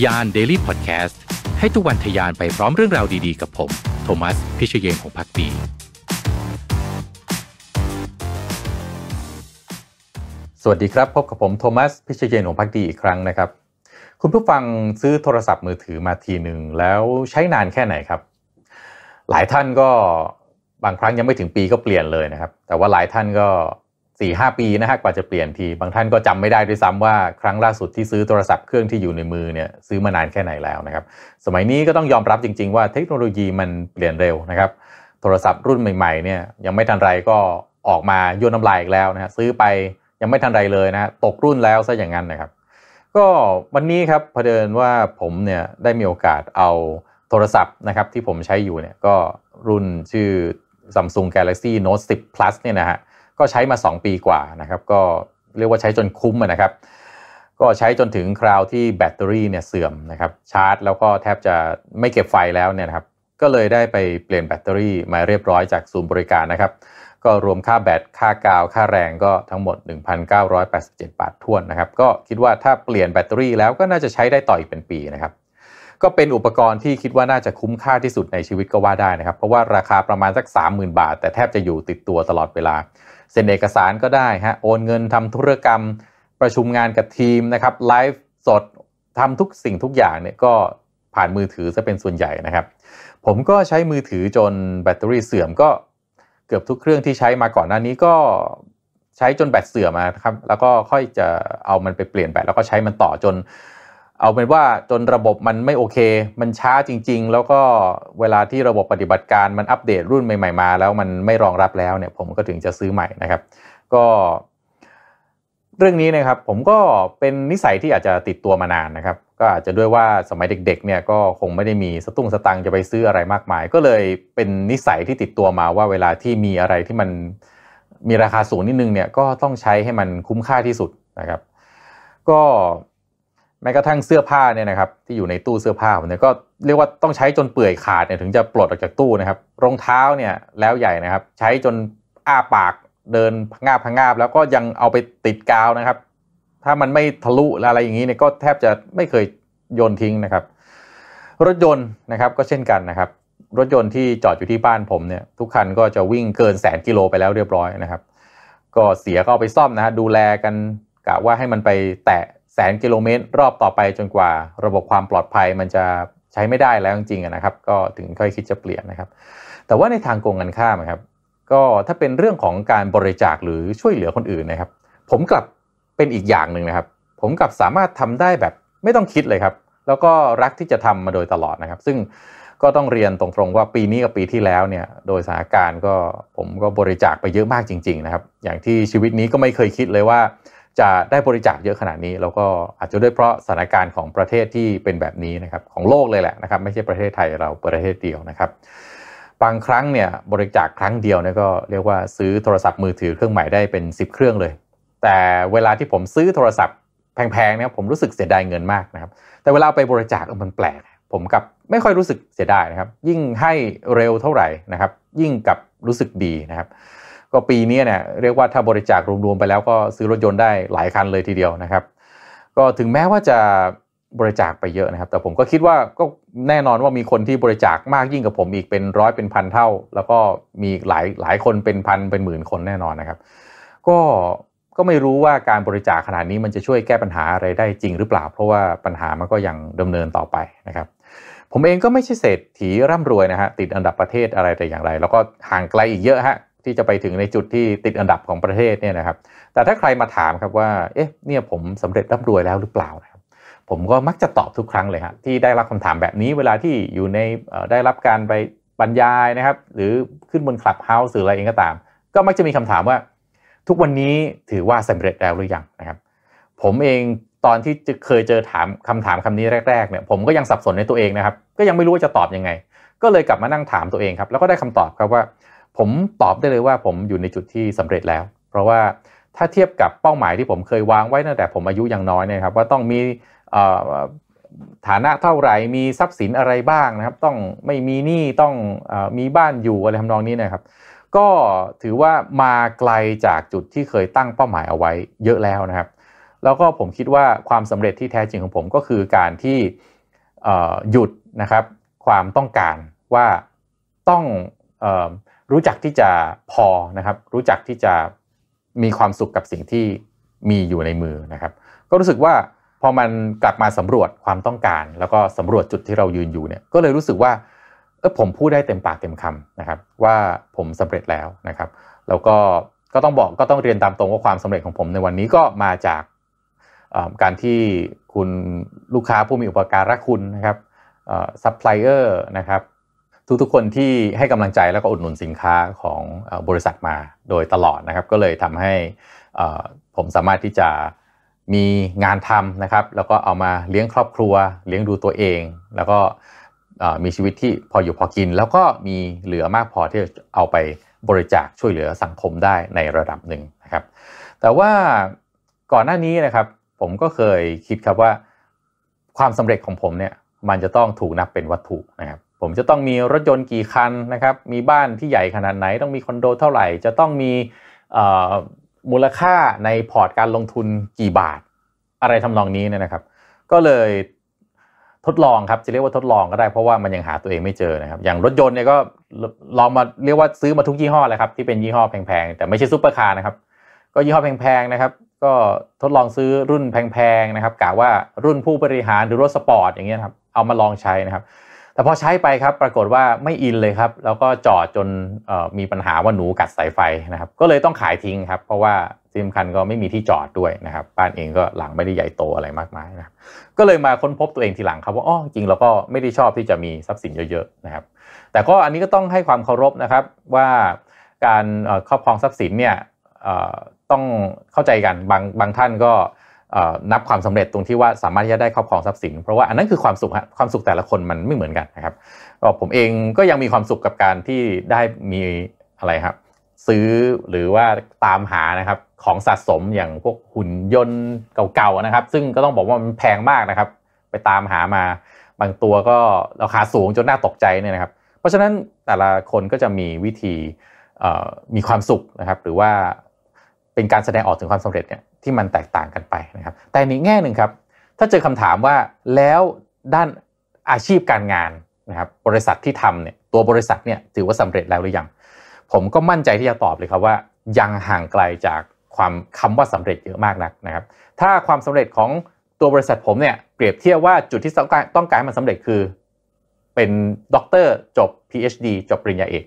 ทยาน Daily Podcast ให้ทุกวันทยานไปพร้อมเรื่องราวดีๆ กับผม โทมัส พิเชยงของพักดี สวัสดีครับ พบกับผม โทมัส พิเชยงของพักดีอีกครั้งนะครับ คุณผู้ฟังซื้อโทรศัพท์มือถือมาทีหนึ่ง แล้วใช้นานแค่ไหนครับ หลายท่านก็บางครั้งยังไม่ถึงปีก็เปลี่ยนเลยนะครับ แต่ว่าหลายท่านก็สี่ห้าปีนะฮะกว่าจะเปลี่ยนทีบางท่านก็จำไม่ได้ด้วยซ้ำว่าครั้งล่าสุดที่ซื้อโทรศัพท์เครื่องที่อยู่ในมือเนี่ยซื้อมานานแค่ไหนแล้วนะครับสมัยนี้ก็ต้องยอมรับจริง ๆว่าเทคโนโลยีมันเปลี่ยนเร็วนะครับโทรศัพท์รุ่นใหม่ๆเนี่ยยังไม่ทันไรก็ออกมาโยนน้ำลายอีกแล้วนะฮะซื้อไปยังไม่ทันไรเลยนะตกรุ่นแล้วซะอย่างนั้นนะครับก็วันนี้ครับเผดิญว่าผมเนี่ยได้มีโอกาสเอาโทรศัพท์นะครับที่ผมใช้อยู่เนี่ยก็รุ่นชื่อ Samsung Galaxy Note 10 Plus เนี่ยนะฮะก็ใช้มา 2 ปีกว่านะครับ ก็เรียกว่าใช้จนคุ้มนะครับ ก็ใช้จนถึงคราวที่แบตเตอรี่เนี่ยเสื่อมนะครับ ชาร์จแล้วก็แทบจะไม่เก็บไฟแล้วเนี่ยครับ ก็เลยได้ไปเปลี่ยนแบตเตอรี่มาเรียบร้อยจากศูนย์บริการนะครับ ก็รวมค่าแบต ค่ากาว ค่าแรงก็ทั้งหมด1,987บาททวนนะครับ ก็คิดว่าถ้าเปลี่ยนแบตเตอรี่ แล้วก็น่าจะใช้ได้ต่ออีกเป็นปีนะครับ ก็เป็นอุปกรณ์ที่คิดว่าน่าจะคุ้มค่าที่สุดในชีวิตก็ว่าได้นะครับ เพราะว่าราคาประมาณสัก30,000 บาท แต่แทบจะอยู่ติดตัวตลอดเวลาเซ็นเอกสารก็ได้ฮะโอนเงินทำธุรกรรมประชุมงานกับทีมนะครับไลฟ์สดทำทุกสิ่งทุกอย่างเนี่ยก็ผ่านมือถือจะเป็นส่วนใหญ่นะครับผมก็ใช้มือถือจนแบตเตอรี่เสื่อมก็เกือบทุกเครื่องที่ใช้มาก่อนหน้านี้ก็ใช้จนแบตเสื่อมนะครับแล้วก็ค่อยจะเอามันไปเปลี่ยนแบตแล้วก็ใช้มันต่อจนเอาเป็นว่าจนระบบมันไม่โอเค มันช้าจริง ๆ แล้วก็เวลาที่ระบบปฏิบัติการมันอัปเดตรุ่นใหม่ๆมาแล้วมันไม่รองรับแล้วเนี่ย ผมก็ถึงจะซื้อใหม่นะครับ ก็ เรื่องนี้นะครับผมก็เป็นนิสัยที่อาจจะติดตัวมานานนะครับก็อาจจะด้วยว่าสมัยเด็ก ๆเนี่ยก็คงไม่ได้มีสตุ้งสตังจะไปซื้ออะไรมากมาย ก็เลยเป็นนิสัยที่ติดตัวมาว่าเวลาที่มีอะไรที่มันมีราคาสูงนิดนึงเนี่ยก็ต้องใช้ให้มันคุ้มค่าที่สุดนะครับ ก็แม้กระทั่งเสื้อผ้าเนี่ยนะครับที่อยู่ในตู้เสื้อผ้าเนี่ยก็เรียกว่าต้องใช้จนเปื่อยขาดเนี่ยถึงจะปลดออกจากตู้นะครับรองเท้าเนี่ยแล้วใหญ่นะครับ ใช้จนอ้าปากเดินพงาบพงาบ แล้วก็ยังเอาไปติดกาวนะครับ ถ้ามันไม่ทะลุอะไรอย่างนี้เนี่ยก็แทบจะไม่เคยโยนทิ้งนะครับ รถยนต์นะครับก็เช่นกันนะครับ รถยนต์ที่จอดอยู่ที่บ้านผมเนี่ย ทุกคันก็จะวิ่งเกินแสนกิโลไปแล้วเรียบร้อยนะครับ ก็เสียก็เอาไปซ่อมนะฮะดูแลกันกะว่าให้มันไปแตะแสนกิโลเมตร รอบต่อไปจนกว่าระบบความปลอดภัยมันจะใช้ไม่ได้แล้วจริงๆนะครับ ก็ถึงค่อยคิดจะเปลี่ยนนะครับ แต่ว่าในทางโกงกันข้ามครับก็ถ้าเป็นเรื่องของการบริจาคหรือช่วยเหลือคนอื่นนะครับ ผมกลับเป็นอีกอย่างหนึ่งนะครับ ผมกลับสามารถทำได้แบบไม่ต้องคิดเลยครับ แล้วก็รักที่จะทำมาโดยตลอดนะครับ ซึ่งก็ต้องเรียนตรงๆว่าปีนี้กับปีที่แล้วเนี่ย โดยสถานการณ์ก็ผมก็บริจาคไปเยอะมากจริงๆนะครับอย่างที่ชีวิตนี้ก็ไม่เคยคิดเลยว่าจะได้บริจาคเยอะขนาดนี้แล้วก็อาจจะด้วยเพราะสถานการณ์ของประเทศที่เป็นแบบนี้นะครับของโลกเลยแหละนะครับ ไม่ใช่ประเทศไทยเราประเทศเดียวนะครับบางครั้งเนี่ยบริจาคครั้งเดียวเนี่ยก็เรียกว่าซื้อโทรศัพท์มือถือเครื่องใหม่ได้เป็น10เครื่องเลยแต่เวลาที่ผมซื้อโทรศัพท์ แพงๆเนี่ยผมรู้สึกเสียดายเงินมากนะครับแต่เวลาไปบริจาคมันแปลกผมกับไม่ค่อยรู้สึกเสียดายนะครับ ยิ่งให้เร็วเท่าไหร่นะครับยิ่งกับรู้สึกดีนะครับก็ปีนี้เนี่ยเรียกว่าถ้าบริจาครวมๆไปแล้วก็ซื้อรถยนต์ได้หลายคันเลยทีเดียวนะครับ ก็ถึงแม้ว่าจะบริจาคไปเยอะนะครับแต่ผมก็คิดว่าก็แน่นอนว่ามีคนที่บริจาคมากยิ่งกับผมอีกเป็นร้อยเป็นพันเท่า แล้วก็มีหลายหลายคนเป็นพันเป็นหมื่นคนแน่นอนนะครับก็ก็ไม่รู้ว่าการบริจาคขนาดนี้มันจะช่วยแก้ปัญหาอะไรได้จริงหรือเปล่า เพราะว่าปัญหามันก็ยังดำเนินต่อไปนะครับ ผมเองก็ไม่ใช่เศรษฐีร่ำรวยนะฮะติดอันดับประเทศอะไรแต่อย่างไรแล้วก็ห่างไกลอีกเยอะฮะที่จะไปถึงในจุดที่ติดอันดับของประเทศเนี่ยนะครับ แต่ถ้าใครมาถามครับว่า เอ๊ะ เนี่ยผมสำเร็จร่ำรวยแล้วหรือเปล่านะครับ ผมก็มักจะตอบทุกครั้งเลยฮะที่ได้รับคำถามแบบนี้เวลาที่อยู่ในได้รับการไปบรรยายนะครับหรือขึ้นบนคลับเฮาส์หรืออะไรเองก็ตาม ก็มักจะมีคำถามว่าทุกวันนี้ถือว่าสำเร็จแล้วหรือยังนะครับ ผมเองตอนที่เคยเจอถามคำถามคำนี้แรกๆเนี่ยผมก็ยังสับสนในตัวเองนะครับก็ยังไม่รู้ว่าจะตอบยังไง ก็เลยกลับมานั่งถามตัวเองครับแล้วก็ได้คำตอบครับว่าผมตอบได้เลยว่าผมอยู่ในจุดที่สำเร็จแล้ว เพราะว่าถ้าเทียบกับเป้าหมายที่ผมเคยวางไว้ตั้งแต่ผมอายุยังน้อยเนี่ยครับ ว่าต้องมีฐานะเท่าไหร่มีทรัพย์สินอะไรบ้างนะครับ ต้องไม่มีหนี้ต้องอมีบ้านอยู่อะไรทำนองนี้นะครับ ก็ถือว่ามาไกลจากจุดที่เคยตั้งเป้าหมายเอาไว้ เยอะแล้วนะครับ แล้วก็ผมคิดว่าความสำเร็จที่แท้จริงของผมก็คือการที่หยุดนะครับความต้องการว่าต้องอรู้จักที่จะพอนะครับ รู้จักที่จะมีความสุขกับสิ่งที่มีอยู่ในมือนะครับ ก็รู้สึกว่าพอมันกลับมาสำรวจความต้องการ แล้วก็สำรวจจุดที่เรายืนอยู่เนี่ยก็เลยรู้สึกว่าเออผมพูดได้เต็มปากเต็มคำนะครับ ว่าผมสำเร็จแล้วนะครับ แล้วก็ก็ต้องบอกก็ต้องเรียนตามตรงว่าความสำเร็จของผมในวันนี้ก็มาจากการที่คุณลูกค้าผู้มีอุปการะคุณนะครับซัพพลายเออร์นะครับทุกๆคนที่ให้กำลังใจแล้วก็อุดหนุนสินค้าของบริษัทมา โดยตลอดนะครับ ก็เลยทำให้ผมสามารถที่จะมีงานทำนะครับ แล้วก็เอามาเลี้ยงครอบครัว เลี้ยงดูตัวเอง แล้วก็มีชีวิตที่พออยู่พอกิน แล้วก็มีเหลือมากพอที่จะเอาไปบริจาคช่วยเหลือสังคมได้ในระดับหนึ่งนะครับ แต่ว่าก่อนหน้านี้นะครับ ผมก็เคยคิดครับว่า ความสำเร็จของผมเนี่ยมันจะต้องถูกนับเป็นวัตถุนะครับผมจะต้องมีรถยนต์กี่คันนะครับ มีบ้านที่ใหญ่ขนาดไหน ต้องมีคอนโด เท่าไหร่ จะต้องมีมูลค่าในพอร์ตการลงทุนกี่บาท อะไรทำนองนี้เนี่ยนะครับ ก็เลยทดลองครับจะเรียกว่าทดลองก็ได้ เพราะว่ามันยังหาตัวเองไม่เจอนะครับ อย่างรถยนต์เนี่ยก็ลองมาเรียกว่าซื้อมาทุกยี่ห้อเลยครับที่เป็นยี่ห้อแพงๆ แต่ไม่ใช่ซูเปอร์คาร์นะครับ ก็ยี่ห้อแพงๆนะครับ ก็ทดลองซื้อรุ่นแพงๆนะครับกะว่ารุ่นผู้บริหารหรือรถสปอร์ตอย่างเงี้ยครับ เอามาลองใช้นะครับแต่พอใช้ไปครับ ปรากฏว่าไม่อินเลยครับแล้วก็จอดจนมีปัญหาว่าหนูกัดสายไฟนะครับ ก็เลยต้องขายทิ้งครับ เพราะว่าซี่สคัญก็ไม่มีที่จอดด้วยนะครับบ้านเองก็หลังไม่ได้ใหญ่โตอะไรมากมายนะก็เลยมาค้นพบตัวเองทีหลังครับว่าอ๋อจริงเราก็ไม่ได้ชอบที่จะมีทรัพย์สินเยอะๆนะครับแต่ก็อันนี้ก็ต้องให้ความเคารพนะครับว่าการครอบครองทรัพย์สินเนี่ยต้องเข้าใจกันบางบางท่านก็นับความสำเร็จตรงที่ว่าสามารถที่จะได้ครอบครองทรัพย์สิน เพราะว่าอันนั้นคือความสุขความสุขแต่ละคนมันไม่เหมือนกันนะครับผมเองก็ยังมีความสุขกับการที่ได้มีอะไรครับ ซื้อหรือว่าตามหานะครับของสะสมอย่างพวกหุ่นยนต์เก่าๆนะครับ ซึ่งก็ต้องบอกว่ามันแพงมากนะครับ ไปตามหามา บางตัวก็ราคาสูงจนน่าตกใจเนี่ยนะครับ เพราะฉะนั้นแต่ละคนก็จะมีวิธีมีความสุขนะครับ หรือว่าเป็นการแสดงออกถึงความสำเร็จเนี่ยที่มันแตกต่างกันไปนะครับ แต่นี้แง่หนึ่งครับ ถ้าเจอคำถามว่าแล้วด้านอาชีพการงานนะครับ บริษัทที่ทำเนี่ย ตัวบริษัทเนี่ย ถือว่าสำเร็จแล้วหรือยัง ผมก็มั่นใจที่จะตอบเลยครับว่า ยังห่างไกลจากความคำว่าสำเร็จเยอะมากนักนะครับ ถ้าความสำเร็จของตัวบริษัทผมเนี่ยเปรียบเทียบว่าจุดที่ต้องการต้องการมันสำเร็จคือเป็นด็อกเตอร์จบ PhD จบปริญญาเอก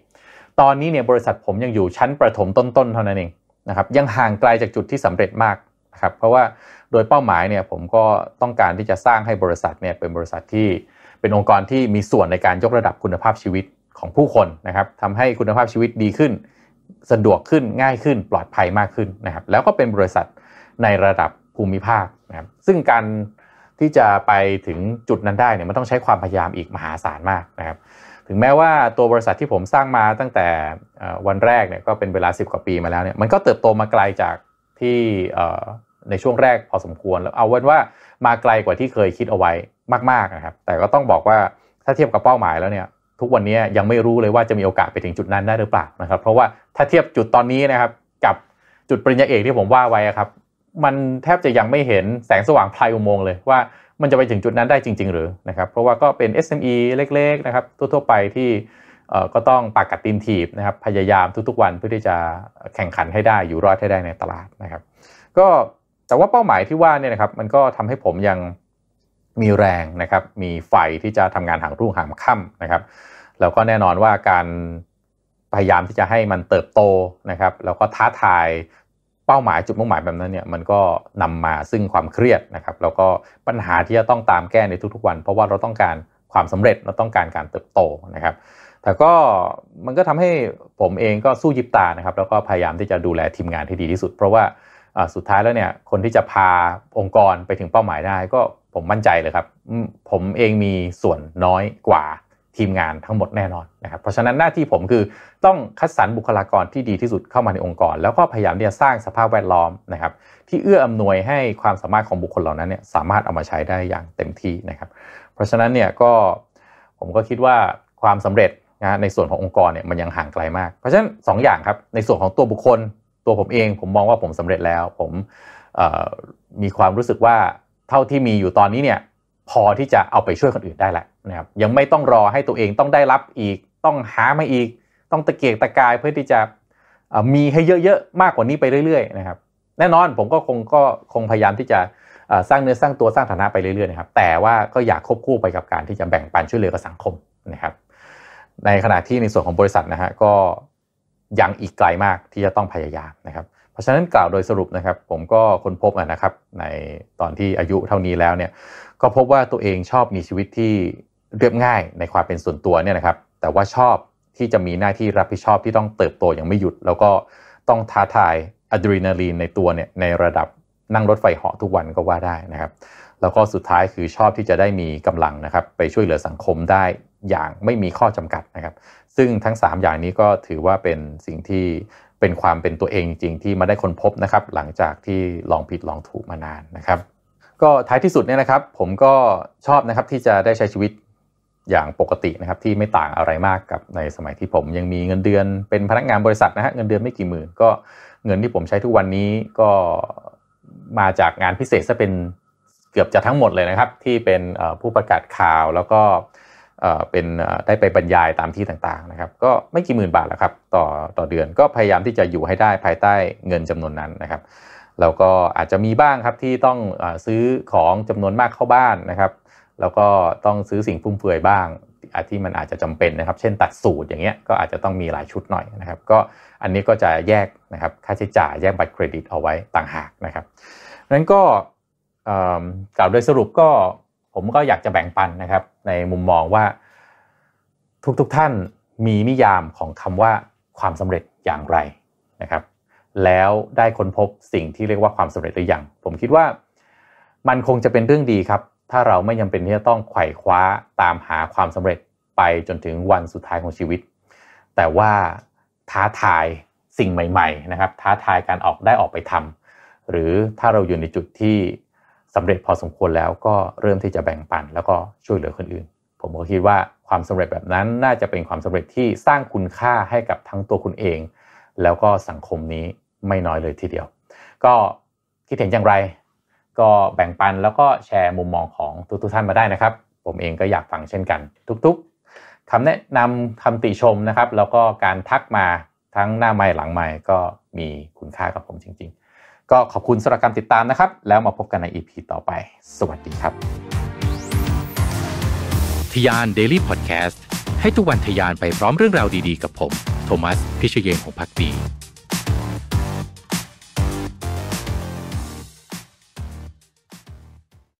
ตอนนี้เนี่ยบริษัทผมยังอยู่ชั้นประถมต้นๆ เท่านั้นเองนะครับยังห่างไกลจากจุดที่สำเร็จมากนะครับเพราะว่าโดยเป้าหมายเนี่ยผมก็ต้องการที่จะสร้างให้บริษัทเนี่ยเป็นบริษัทที่เป็นองค์กรที่มีส่วนในการยกระดับคุณภาพชีวิตของผู้คนนะครับทำให้คุณภาพชีวิตดีขึ้น สะดวกขึ้นง่ายขึ้นปลอดภัยมากขึ้นนะครับ แล้วก็เป็นบริษัทในระดับภูมิภาคนะครับซึ่งการที่จะไปถึงจุดนั้นได้เนี่ยมันต้องใช้ความพยายามอีกมหาศาลมากนะครับถึงแม้ว่าตัวบริษัทที่ผมสร้างมาตั้งแต่วันแรกเนี่ยก็เป็นเวลา 10 กว่าปีมาแล้วเนี่ยมันก็เติบโตมาไกลจากที่ในช่วงแรกพอสมควรแล้วเอาไว้นว่ามาไกลกว่าที่เคยคิดเอาไว้มากๆนะครับแต่ก็ต้องบอกว่าถ้าเทียบกับเป้าหมายแล้วเนี่ยทุกวันนี้ยังไม่รู้เลยว่าจะมีโอกาสไปถึงจุดนั้นได้หรือเปล่านะครับ เพราะว่าถ้าเทียบจุดตอนนี้นะครับ กับจุดปริญญาเอกที่ผมว่าไว้ครับ มันแทบจะยังไม่เห็นแสงสว่างพลายอุโมงค์เลยว่ามันจะไปถึงจุดนั้นได้จริงๆ หรือนะครับ เพราะว่าก็เป็น SME เล็กๆนะครับทั่วๆ ไปที่ก็ต้องปากกัดตีนถีบนะครับพยายามทุกๆ วันเพื่อที่จะแข่งขันให้ได้อยู่รอดให้ได้ในตลาดนะครับก็แต่ว่าเป้าหมายที่ว่าเนี่ยนะครับมันก็ทำให้ผมยังมีแรงนะครับมีไฟที่จะทำงานหางรุ่งหางค่ำนะครับแล้วก็แน่นอนว่าการพยายามที่จะให้มันเติบโตนะครับแล้วก็ท้าทายเป้าหมายจุดมุ่งหมายแบบนั้นเนี่ยมันก็นำมาซึ่งความเครียดนะครับแล้วก็ปัญหาที่จะต้องตามแก้ในทุกๆวันเพราะว่าเราต้องการความสำเร็จเราต้องการการเติบโตนะครับแต่ก็มันก็ทำให้ผมเองก็สู้ยิบตานะครับแล้วก็พยายามที่จะดูแลทีมงานที่ดีที่สุด เพราะว่าสุดท้ายแล้วเนี่ยคนที่จะพาองค์กรไปถึงเป้าหมายได้ก็ผมมั่นใจเลยครับผมเองมีส่วนน้อยกว่าทีมงานทั้งหมดแน่นอนนะครับเพราะฉะนั้นหน้าที่ผมคือต้องคัดสรรบุคลากรที่ดีที่สุดเข้ามาในองค์กร แล้วก็พยายามที่จะสร้างสภาพแวดล้อมนะครับ ที่เอื้ออำนวยให้ความสามารถของบุคคลเหล่านั้นเนี่ยสามารถเอามาใช้ได้อย่างเต็มที่นะครับ เพราะฉะนั้นเนี่ยก็ผมก็คิดว่าความสำเร็จนะในส่วนขององค์กรเนี่ยมันยังห่างไกลมาก เพราะฉะนั้น2ออย่างครับในส่วนของตัวบุคคลตัวผมเองผมมองว่าผมสำเร็จแล้ว ผมมีความรู้สึกว่าเท่าที่มีอยู่ตอนนี้เนี่ยพอที่จะเอาไปช่วยคนอื่นได้แล้วนะครับยังไม่ต้องรอให้ตัวเองต้องได้รับอีก ต้องหามาอีก ต้องตะเกียกตะกายเพื่อที่จะมีให้เยอะๆมากกว่านี้ไปเรื่อย ๆนะครับ แน่นอนผมก็คงก็คงพยายามที่จะสร้างเนื้อสร้างตัวสร้างฐานะไปเรื่อย ๆนะครับ แต่ว่าก็อยากควบคู่ไปกับการที่จะแบ่งปันช่วยเหลือกับสังคมนะครับ ในขณะที่ในส่วนของบริษัทนะฮะก็ยังอีกไกลมากที่จะต้องพยายามนะครับราะฉะนั้นกล่าวโดยสรุปนะครับผมก็ค้นพบนะครับในตอนที่อายุเท่านี้แล้วเนี่ย ก็พบว่าตัวเองชอบมีชีวิตที่เรียบง่ายในความเป็นส่วนตัวเนี่ยนะครับแต่ว่าชอบที่จะมีหน้าที่รับผิดชอบที่ต้องเติบโตอย่างไม่หยุด แล้วก็ต้องท้าทายอะดรีนาลีนในตัวเนี่ยในระดับนั่งรถไฟเหาะทุกวันก็ว่าได้นะครับ แล้วก็สุดท้ายคือชอบที่จะได้มีกำลังนะครับ ไปช่วยเหลือสังคมได้อย่างไม่มีข้อจำกัดนะครับ ซึ่งทั้ง 3 อย่างนี้ก็ถือว่าเป็นสิ่งที่เป็นความเป็นตัวเองจริงที่มาได้คนพบนะครับ หลังจากที่ลองผิดลองถูกมานานนะครับ ก็ท้ายที่สุดเนี่ยนะครับ ผมก็ชอบนะครับที่จะได้ใช้ชีวิตอย่างปกตินะครับที่ไม่ต่างอะไรมากกับในสมัยที่ผม ยังมีเงินเดือนเป็นพนักงานบริษัทนะฮะเงินเดือนไม่กี่หมื่น ก็เงินที่ผมใช้ทุกวันนี้ก็มาจากงานพิเศษซะเป็นเกือบจะทั้งหมดเลยนะครับ ที่เป็นผู้ประกาศข่าวแล้วก็เป็นได้ไปบรรยายตามที่ต่างๆนะครับ ก็ไม่กี่หมื่นบาทแล้วครับต่อต่อเดือนก็พยายามที่จะอยู่ให้ได้ภายใต้เงินจำนวนนั้นนะครับแล้วก็อาจจะมีบ้างครับที่ต้องซื้อของจำนวนมากเข้าบ้านนะครับ แล้วก็ต้องซื้อสิ่งฟุ่มเฟือยบ้างที่มันอาจจะจำเป็นนะครับ เช่น ตัดสูตรอย่างเงี้ยก็อาจจะต้องมีหลายชุดหน่อยนะครับ ก็อันนี้ก็จะแยกนะครับค่าใช้จ่ายแยกบัตรเครดิตเอาไว้ต่างหากนะครับนั้นก็กล่าวโดยสรุปก็ผมก็อยากจะแบ่งปันนะครับ ในมุมมองว่า ทุกๆทท่านมีนิยามของคำว่าความสำเร็จอย่างไรนะครับ แล้วได้ค้นพบสิ่งที่เรียกว่าความสำเร็จหรือยังผมคิดว่ามันคงจะเป็นเรื่องดีครับ ถ้าเราไม่ยังเป็นที่จะต้องไขว่คว้าตามหาความสำเร็จไปจนถึงวันสุดท้ายของชีวิต แต่ว่าท้าทายสิ่งใหม่ๆ นะครับ ท้าทายการออกได้ออกไปทำหรือถ้าเราอยู่ในจุดที่สำเร็จพอสมควรแล้วก็เริ่มที่จะแบ่งปันแล้วก็ช่วยเหลือคนอื่นผมก็คิดว่าความสำเร็จแบบนั้นน่าจะเป็นความสำเร็จที่สร้างคุณค่าให้กับทั้งตัวคุณเอง แล้วก็สังคมนี้ไม่น้อยเลยทีเดียว ก็คิดเห็นอย่างไร ก็แบ่งปันแล้วก็แชร์มุมมองของทุกๆท่านมาได้นะครับ ผมเองก็อยากฟังเช่นกันทุกๆคำแนะนำคำติชมนะครับ แล้วก็การทักมาทั้งหน้าไม้หลังไม้ก็มีคุณค่ากับผมจริง ๆก็ขอบคุณสำหรับการติดตามนะครับ แล้วมาพบกันใน EP ต่อไป สวัสดีครับ ทยาน Daily Podcast ให้ทุกวันทยานไปพร้อมเรื่องราวดีๆ กับผม โทมัสพิเชยงของพักดี